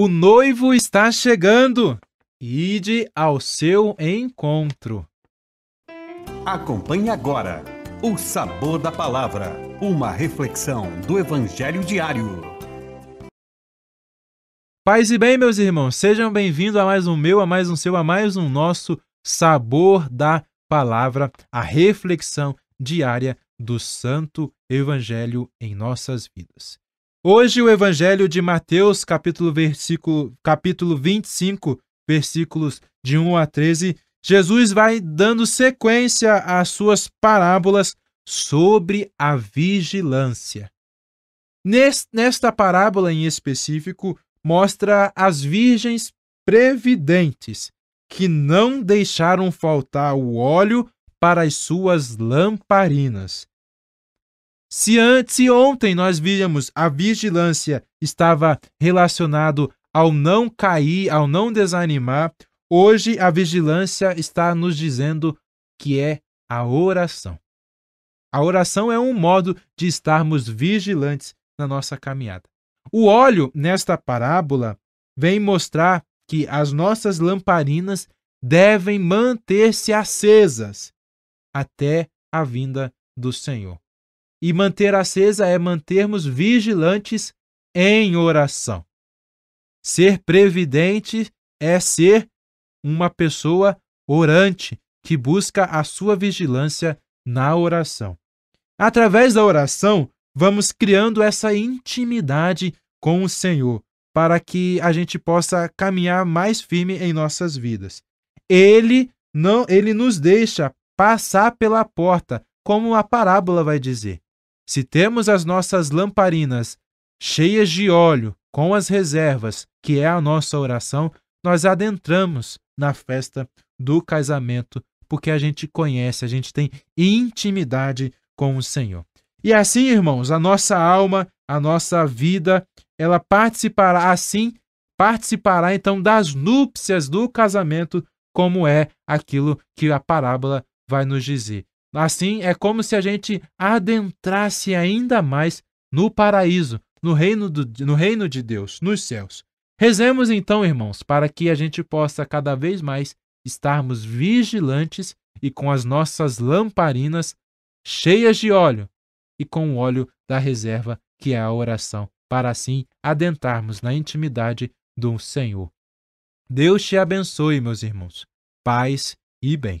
O noivo está chegando! Ide ao seu encontro. Acompanhe agora o Sabor da Palavra, uma reflexão do Evangelho diário. Paz e bem, meus irmãos, sejam bem-vindos a mais um meu, a mais um seu, a mais um nosso Sabor da Palavra, a reflexão diária do Santo Evangelho em nossas vidas. Hoje o Evangelho de Mateus, capítulo, versículo, capítulo 25, versículos de 1 a 13, Jesus vai dando sequência às suas parábolas sobre a vigilância. Nesta parábola em específico, mostra as virgens previdentes que não deixaram faltar o óleo para as suas lamparinas se, antes, e ontem nós víamos a vigilância estava relacionado ao não cair, ao não desanimar, hoje a vigilância está nos dizendo que é a oração. A oração é um modo de estarmos vigilantes na nossa caminhada. O óleo, nesta parábola, vem mostrar que as nossas lamparinas devem manter-se acesas até a vinda do Senhor. E manter acesa é mantermos vigilantes em oração. Ser previdente é ser uma pessoa orante que busca a sua vigilância na oração. Através da oração, vamos criando essa intimidade com o Senhor para que a gente possa caminhar mais firme em nossas vidas. Ele não, ele nos deixa passar pela porta, como a parábola vai dizer. Se temos as nossas lamparinas cheias de óleo, com as reservas, que é a nossa oração, nós adentramos na festa do casamento, porque a gente conhece, a gente tem intimidade com o Senhor. E assim, irmãos, a nossa alma, a nossa vida, ela participará assim, participará então das núpcias do casamento, como é aquilo que a parábola vai nos dizer. Assim, é como se a gente adentrasse ainda mais no paraíso, no reino, do, no reino de Deus, nos céus. Rezemos então, irmãos, para que a gente possa cada vez mais estarmos vigilantes e com as nossas lamparinas cheias de óleo e com o óleo da reserva, que é a oração, para assim adentrarmos na intimidade do Senhor. Deus te abençoe, meus irmãos. Paz e bem.